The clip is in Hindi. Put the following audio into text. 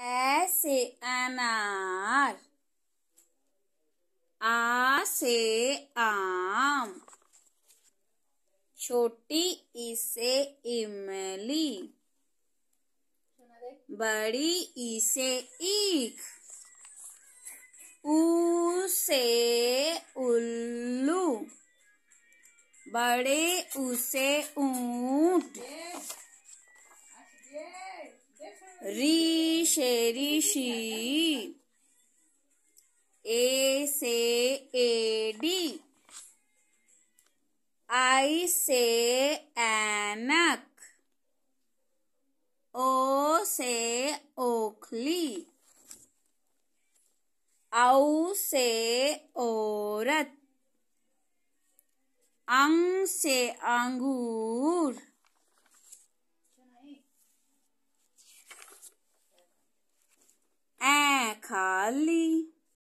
ऐसे से अनार आ से आम छोटी ई से इमली बड़ी ई से ईख से उल्लू बड़े उसे ऊंट री शेरी शी ए से एडी आई से एनक ओ से ओखली औ से औरत अंग से अंगूर